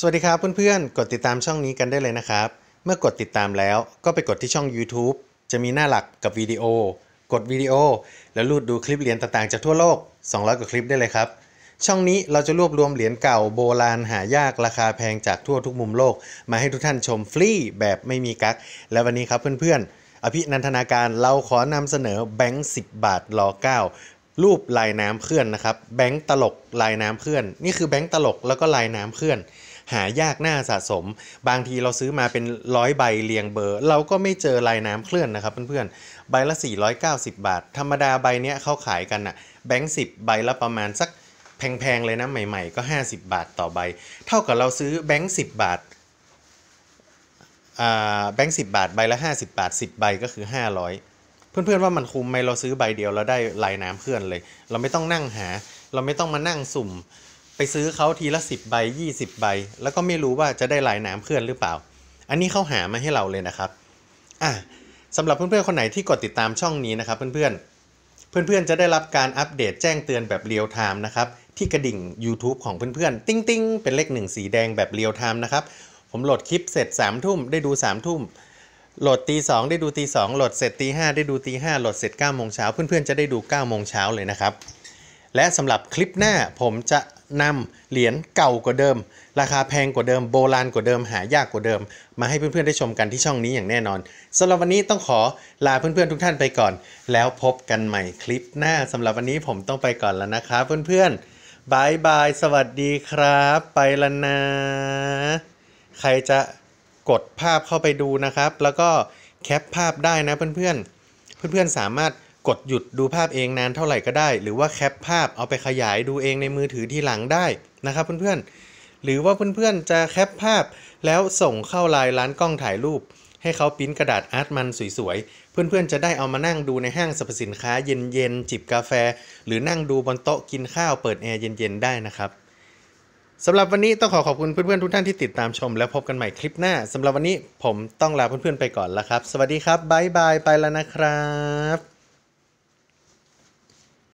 สวัสดีครับเพื่อนๆกดติดตามช่องนี้กันได้เลยนะครับ เมื่อกดติดตามแล้วก็ไปกดที่ช่อง YouTube จะมีหน้าหลักกับวิดีโอกดวิดีโอ แล้วลูดดูคลิปเหรียญต่าง ๆ จากทั่วโลก 200กว่าคลิปได้เลยครับ ช่องนี้เราจะรวบรวมเหรียญเก่าโบราณหายากราคาแพงจากทั่วทุกมุมโลก มาให้ทุกท่านชมฟรีแบบไม่มีกักและวันนี้ครับเพื่อนๆอภินันทนาการเราขอนำเสนอแบงค์10บาทรอ9รูปลายน้ำเคลื่อนนะครับแบงค์ตลกลายน้ำเคลื่อน นี่คือแบงค์ตลกแล้วก็ลายน้ำเคลื่อนหายากหน้าสะสมบางทีเราซื้อมาเป็นร้อยใบเรียงเบอร์ เราก็ไม่เจอลายน้ำเคลื่อนนะครับ เพื่อนๆใบละ 490 บาท ธรรมดาใบเนี้ยเขาขายกันอะแบงค์สิบใบละประมาณสักแพงๆ เลยนะใหม่ๆก็ 50 บาทต่อใบ เท่ากับเราซื้อแบงค์สิบบาทแบงค์สิบาทใบละ 50 บาท 10ใบก็คือ 500 เพื่อนๆว่ามันคุ้มไหมเราซื้อใบเดียวเราได้ลายน้ำเคลื่อนเลย เราไม่ต้องนั่งหา เราไม่ต้องมานั่งสุ่มไปซื้อเขาทีละ10ใบ 20 ใบ แล้วก็ไม่รู้ว่าจะได้ลายน้ำเพื่อนหรือเปล่า อันนี้เขาหามาให้เราเลยนะครับอ่ะสำหรับเพื่อนๆคนไหนที่กดติดตามช่องนี้นะครับเพื่อนๆ เพื่อนๆจะได้รับการอัปเดตแจ้งเตือนแบบเรียลไทม์นะครับที่กระดิ่ง YouTube ของเพื่อนๆติ้งๆ เป็นเลขหนึ่งสีแดงแบบเรียลไทม์นะครับผมโหลดคลิปเสร็จ3ามทุ่มได้ดู3ามทุ่มโหลดตีสได้ดูตีสโหลดเสร็จตีห้ได้ดูตีห้โหลดเสร็จ9ก้าโมงเช้าเพื่อนๆจะได้ดู9ก้าโมงเช้าเลยนะครับและสำหรับคลิปหน้าผมจะนำเหรียญเก่ากว่าเดิม ราคาแพงกว่าเดิมโบราณกว่าเดิม หายากกว่าเดิม มาให้เพื่อนๆได้ชมกันที่ช่องนี้อย่างแน่นอนสำหรับวันนี้ต้องขอลาเพื่อนๆทุกท่านไปก่อน แล้วพบกันใหม่คลิปหน้าสำหรับวันนี้ผมต้องไปก่อนแล้วนะครับเพื่อนๆบายบายสวัสดีครับ ไปแล้วนะใครจะกดภาพเข้าไปดูนะครับ แล้วก็แคปภาพได้นะเพื่อนๆ เพื่อนๆสามารถกดหยุดดูภาพเองนานเท่าไหร่ก็ได้ หรือว่าแคปภาพเอาไปขยายดูเองในมือถือที่หลังได้นะครับ เพื่อนๆหรือว่าเพื่อนๆจะแคปภาพ แล้วส่งเข้าไลน์ร้านกล้องถ่ายรูป ให้เขาพิมพ์กระดาษอาร์ตมันสวยๆเพื่อนๆจะได้เอามานั่งดูในห้างสรรพสินค้าเย็นๆจิบกาแฟ หรือนั่งดูบนโต๊ะกินข้าวเปิดแอร์เย็นๆได้นะครับสำหรับวันนี้ต้องขอขอบคุณเพื่อนๆทุกท่านที่ติดตามชมแล้วพบกันใหม่คลิปหน้าสำหรับวันนี้ผมต้องลาเพื่อนๆไปก่อนแล้วครับ สวัสดีครับบ๊ายบายไปแล้วนะครับ